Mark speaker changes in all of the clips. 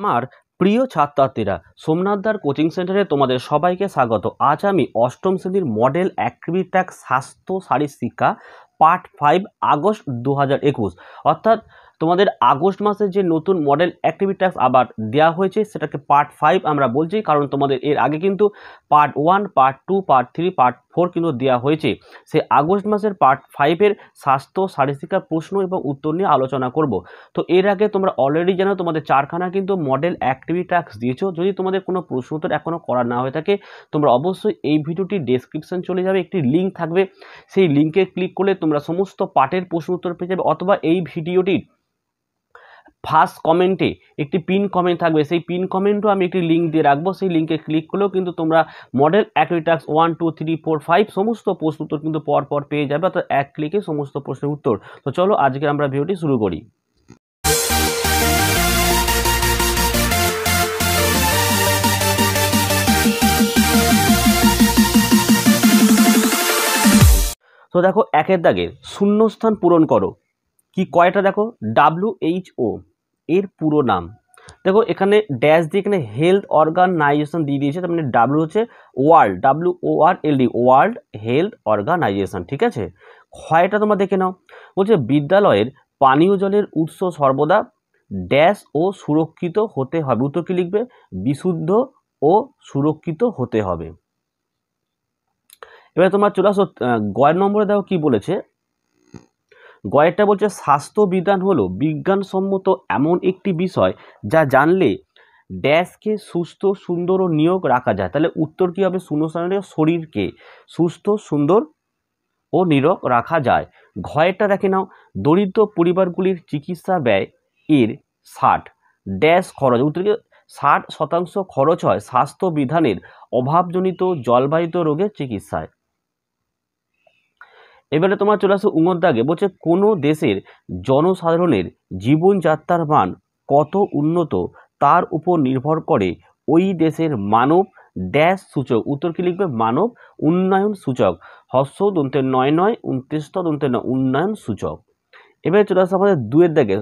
Speaker 1: আমার প্রিয় ছাত্রার্থীরা সোমনাথদার কোচিং সেন্টারে তোমাদের সবাইকে স্বাগত আজ আমি অষ্টম শ্রেণীর মডেল অ্যাক্রিবিট্যাক স্বাস্থ্য শাড়ি শিক্ষা পার্ট ফাইভ আগস্ট দু অর্থাৎ তোমাদের আগস্ট মাসে যে নতুন মডেল অ্যাক্টিভিটি ট্যাক্স আবার দেওয়া হয়েছে সেটাকে পার্ট ফাইভ আমরা বলছি কারণ তোমাদের এর আগে কিন্তু part one part two part three part four কিন্তু দেওয়া হয়েছে সে আগস্ট মাসের পার্ট ফাইভের স্বাস্থ্য শারীরিকা প্রশ্ন এবং উত্তর নিয়ে আলোচনা করব তো এর আগে তোমরা অলরেডি জানো তোমাদের চারখানা কিন্তু মডেল অ্যাক্টিভিটি ট্যাক্স দিয়েছো যদি তোমাদের কোনো প্রশ্ন উত্তর এখনও করা না হয়ে থাকে তোমরা অবশ্যই এই ভিডিওটি ডেসক্রিপশন চলে যাবে একটি লিঙ্ক থাকবে সেই লিঙ্কে ক্লিক করলে তোমরা সমস্ত পার্টের প্রশ্ন উত্তর পেয়ে যাবে অথবা এই ভিডিওটির ফার্স্ট কমেন্টে একটি পিন কমেন্ট থাকবে সেই পিন কমেন্টও আমি একটি লিঙ্ক দিয়ে রাখবো সেই লিঙ্কে ক্লিক করলেও কিন্তু তোমরা মডেল অ্যাকুইটাক্স one two three four five সমস্ত প্রশ্ন উত্তর কিন্তু পরপর পেয়ে যাবে অর্থাৎ এক ক্লিকে সমস্ত প্রশ্নের উত্তর তো চলো আজকে আমরা ভিডিওটি শুরু করি তো দেখো একের দাগে শূন্যস্থান পূরণ করো কি কয়টা দেখো ডাব্লিউ এইচ ও এর পুরো নাম দেখো এখানে ড্যাশ দিয়ে এখানে হেলথ অর্গানাইজেশন দিয়ে দিয়েছে তার মানে ডাব্লিউ হচ্ছে world W O R L D world health organization ঠিক আছে ক্ষয়টা তোমরা দেখে নাও বলছে বিদ্যালয়ের পানীয় জলের উৎস সর্বদা ড্যাশ ও সুরক্ষিত হতে হবে উত্তর কী লিখবে বিশুদ্ধ ও সুরক্ষিত হতে হবে এবার তোমার চলে আসো গয়ের নম্বরে দেখো কি বলেছে গয়েরটা বলছে স্বাস্থ্যবিধান হলো বিজ্ঞানসম্মত এমন একটি বিষয় যা জানলে ড্যাশকে সুস্থ সুন্দর ও নিয়োগ রাখা যায় তাহলে উত্তর কী হবে শূন্যস্থানীয় শরীরকে সুস্থ সুন্দর ও নিরোগ রাখা যায় ঘয়েরটা দেখে নাও দরিদ্র পরিবারগুলির চিকিৎসা ব্যয় এর ষাট ড্যাশ খরচ উত্তর ষাট শতাংশ খরচ হয় স্বাস্থ্য বিধানের অভাবজনিত জলবাহিত রোগের চিকিৎসায় এবারে তোমার চলে আসো উমর দাগে বলছে কোনো দেশের জনসাধারণের জীবনযাত্রার মান কত উন্নত তার উপর নির্ভর করে ওই দেশের মানব ড্যাশ সূচক উত্তর কি লিখবে মানব উন্নয়ন সূচক হস্য দন্তে নয় নয় উনত্রিশ দন্তে নয় উন্নয়ন সূচক এবারে চলে আসো আমাদের দুয়ের দাগে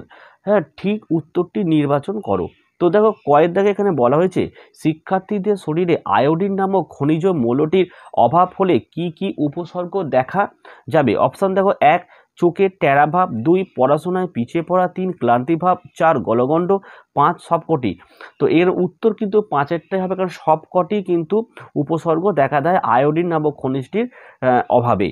Speaker 1: হ্যাঁ ঠিক উত্তরটি নির্বাচন করো তো দেখো কয়ের দাগে এখানে বলা হয়েছে শিক্ষার্থীদের শরীরে আয়োডিন নামক খনিজ মৌলটির অভাব হলে কি কি উপসর্গ দেখা যাবে অপশান দেখো এক চোখে টেরাভাব দুই পড়াশোনায় পিছিয়ে পড়া তিন ক্লান্তিভাব চার গলগণ্ড পাঁচ সবকটি তো এর উত্তর কিন্তু পাঁচেরটাই হবে কারণ সবকটি কিন্তু উপসর্গ দেখা দেয় আয়োডিন নামক খনিজটির অভাবে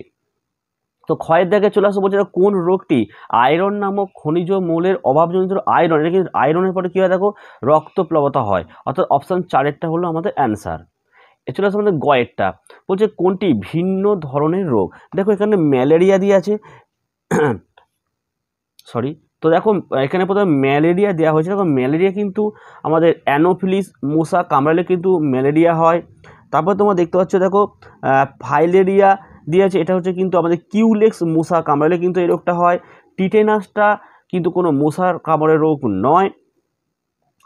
Speaker 1: তো ক্ষয়ের দাগে চলে আসবো বলছে কোন রোগটি আয়রন নামক খনিজ মৌলের অভাবজনিত আয়রন এটা কিন্তু আয়রনের পরে কী হয় দেখো রক্তপ্লবতা হয় অর্থাৎ অপশান চারেরটা হলো আমাদের অ্যান্সার চলে আসছে আমাদের গয়েরটা বলছে কোনটি ভিন্ন ধরনের রোগ দেখো এখানে ম্যালেরিয়া দিয়ে আছে সরি তো দেখো এখানে প্রথমে ম্যালেরিয়া দেওয়া হয়েছে দেখো ম্যালেরিয়া কিন্তু আমাদের অ্যানোফিলিস মশা কামড়ালে কিন্তু ম্যালেরিয়া হয় তারপর তোমরা দেখতে পাচ্ছ দেখো ফাইলেরিয়া দিয়ে আছে এটা হচ্ছে কিন্তু আমাদের কিউলেক্স মশা কামড়ালে কিন্তু এই রোগটা হয় টিটেনাসটা কিন্তু কোনো মশার কামড়ের রোগ নয়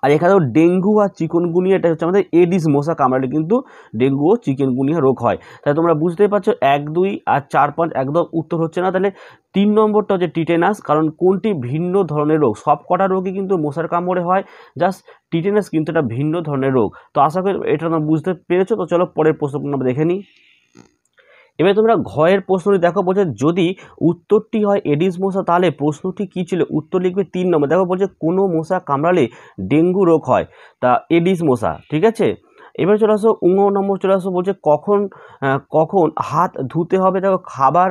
Speaker 1: আর এখানেও ডেঙ্গু আর চিকনগুনিয়া এটা হচ্ছে আমাদের এডিস মশা কামড়ালে কিন্তু ডেঙ্গু ও চিকেনগুনিয়া রোগ হয় তাহলে তোমরা বুঝতেই পারছো এক দুই আর চার পাঁচ একদম উত্তর হচ্ছে না তাহলে তিন নম্বরটা হচ্ছে টিটেনাস কারণ কোনটি ভিন্ন ধরনের রোগ সব কটা রোগই কিন্তু মশার কামড়ে হয় জাস্ট টিটেনাস কিন্তু এটা ভিন্ন ধরনের রোগ তো আশা করি এটা তোমরা বুঝতে পেরেছো তো চলো পরের প্রশ্ন আমরা দেখে নিই এবার তোমরা ঘয়ের প্রশ্নটি দেখো বলছে যদি উত্তরটি হয় এডিস মশা তাহলে প্রশ্নটি কী ছিল উত্তর লিখবে তিন নম্বর দেখো বলছে কোনো মশা কামড়ালে ডেঙ্গু রোগ হয় তা এডিস মশা ঠিক আছে এবার চলে আসো উঙ নম্বর চলে আসো বলছে কখন কখন হাত ধুতে হবে দেখো খাবার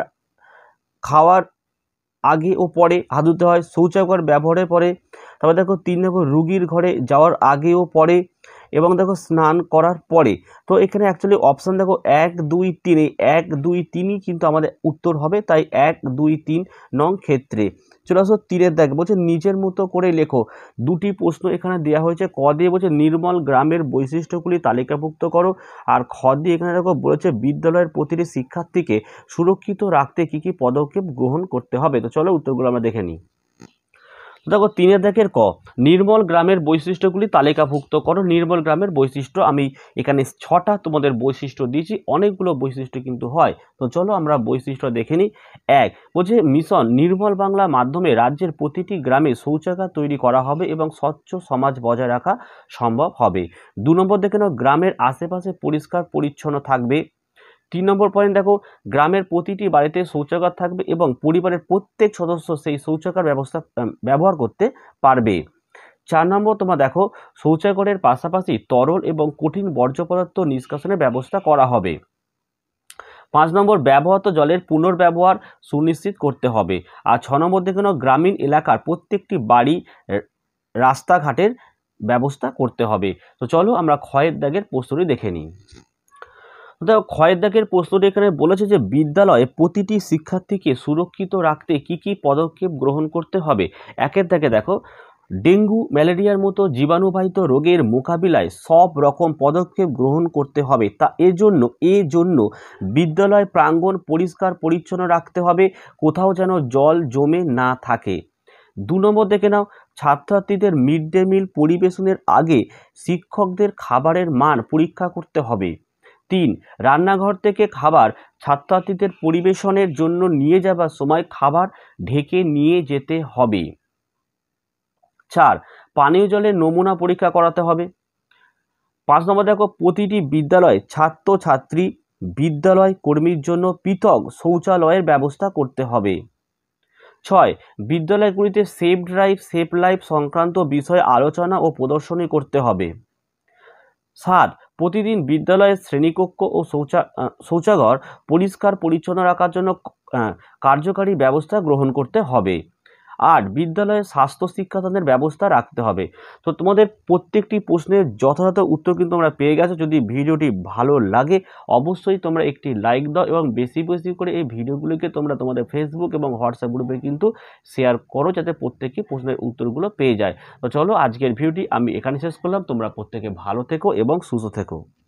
Speaker 1: খাওয়ার আগে ও পরে হাত ধুতে হয় শৌচাগার ব্যবহারের পরে তারপর দেখো তিন নম্বর রুগীর ঘরে যাওয়ার আগে ও পরে এবং দেখো স্নান করার পরে তো এখানে অ্যাকচুয়ালি অপশান দেখো এক দুই তিনে এক দুই তিনই কিন্তু আমাদের উত্তর হবে তাই এক দুই তিন নং ক্ষেত্রে চলে আসো তীরের দেখ বলছে নিজের মতো করে লেখো দুটি প্রশ্ন এখানে দেওয়া হয়েছে ক দিয়ে বলছে নির্মল গ্রামের বৈশিষ্ট্যগুলি তালিকাভুক্ত করো আর খ দিয়ে এখানে দেখো বলেছে বিদ্যালয়ের প্রতিটি শিক্ষার্থীকে সুরক্ষিত রাখতে কী কী পদক্ষেপ গ্রহণ করতে হবে তো চলো উত্তরগুলো আমরা দেখে নিই দেখো তিনে দেখের ক নির্মল গ্রামের বৈশিষ্ট্যগুলি তালিকাভুক্ত করো নির্মল গ্রামের বৈশিষ্ট্য আমি এখানে ছটা তোমাদের বৈশিষ্ট্য দিয়েছি অনেকগুলো বৈশিষ্ট্য কিন্তু হয় তো চলো আমরা বৈশিষ্ট্য দেখে নিই এক বলছে মিশন নির্মল বাংলা মাধ্যমে রাজ্যের প্রতিটি গ্রামে শৌচাগার তৈরি করা হবে এবং স্বচ্ছ সমাজ বজায় রাখা সম্ভব হবে দু নম্বর দেখে নাও গ্রামের আশেপাশে পরিষ্কার পরিচ্ছন্ন থাকবে তিন নম্বর পয়েন্ট দেখো গ্রামের প্রতিটি বাড়িতে শৌচাগার থাকবে এবং পরিবারের প্রত্যেক সদস্য সেই শৌচাগার ব্যবস্থা ব্যবহার করতে পারবে চার নম্বর তোমার দেখো শৌচাগারের পাশাপাশি তরল এবং কঠিন বর্জ্য পদার্থ নিষ্কাশনের ব্যবস্থা করা হবে পাঁচ নম্বর ব্যবহৃত জলের পুনর্ব্যবহার সুনিশ্চিত করতে হবে আর ছ নম্বর দেখে গ্রামীণ এলাকার প্রত্যেকটি বাড়ি রাস্তাঘাটের ব্যবস্থা করতে হবে তো চলো আমরা ক্ষয়ের দাগের প্রস্তুতি দেখে নিই দেখো ক্ষয়ের দাগের প্রশ্নটি এখানে বলেছে যে বিদ্যালয়ে প্রতিটি শিক্ষার্থীকে সুরক্ষিত রাখতে কি কি পদক্ষেপ গ্রহণ করতে হবে একের দাগে দেখো ডেঙ্গু ম্যালেরিয়ার মতো জীবাণুবাহিত রোগের মোকাবিলায় সব রকম পদক্ষেপ গ্রহণ করতে হবে তা এজন্য জন্য বিদ্যালয় প্রাঙ্গণ পরিষ্কার পরিচ্ছন্ন রাখতে হবে কোথাও যেন জল জমে না থাকে দু নম্বর দেখে নাও ছাত্রছাত্রীদের মিড ডে মিল পরিবেশনের আগে শিক্ষকদের খাবারের মান পরীক্ষা করতে হবে তিন রান্নাঘর থেকে খাবার ছাত্রছাত্রীদের পরিবেশনের জন্য নিয়ে যাবার সময় খাবার ঢেকে নিয়ে যেতে হবে চার পানীয় জলের নমুনা পরীক্ষা করাতে হবে পাঁচ নম্বর দেখো প্রতিটি বিদ্যালয়ে ছাত্রছাত্রী বিদ্যালয় কর্মীর জন্য পৃথক শৌচালয়ের ব্যবস্থা করতে হবে ছয় বিদ্যালয়গুলিতে সেফ ড্রাইভ সেফ লাইফ সংক্রান্ত বিষয়ে আলোচনা ও প্রদর্শনী করতে হবে সাত প্রতিদিন বিদ্যালয়ের শ্রেণীকক্ষ ও শৌচা শৌচাগর পরিষ্কার পরিচ্ছন্ন রাখার জন্য কার্যকারী ব্যবস্থা গ্রহণ করতে হবে আর বিদ্যালয়ে স্বাস্থ্য শিক্ষা তাদের ব্যবস্থা রাখতে হবে তো তোমাদের প্রত্যেকটি প্রশ্নের যথাযথ উত্তর কিন্তু তোমরা পেয়ে গেছো যদি ভিডিওটি ভালো লাগে অবশ্যই তোমরা একটি লাইক দাও এবং বেশি বেশি করে এই ভিডিওগুলিকে তোমরা তোমাদের ফেসবুক এবং হোয়াটসঅ্যাপ গ্রুপে কিন্তু শেয়ার করো যাতে প্রত্যেকটি প্রশ্নের উত্তরগুলো পেয়ে যায় তো চলো আজকের ভিডিওটি আমি এখানে শেষ করলাম তোমরা প্রত্যেকে ভালো থেকো এবং সুস্থ থেকো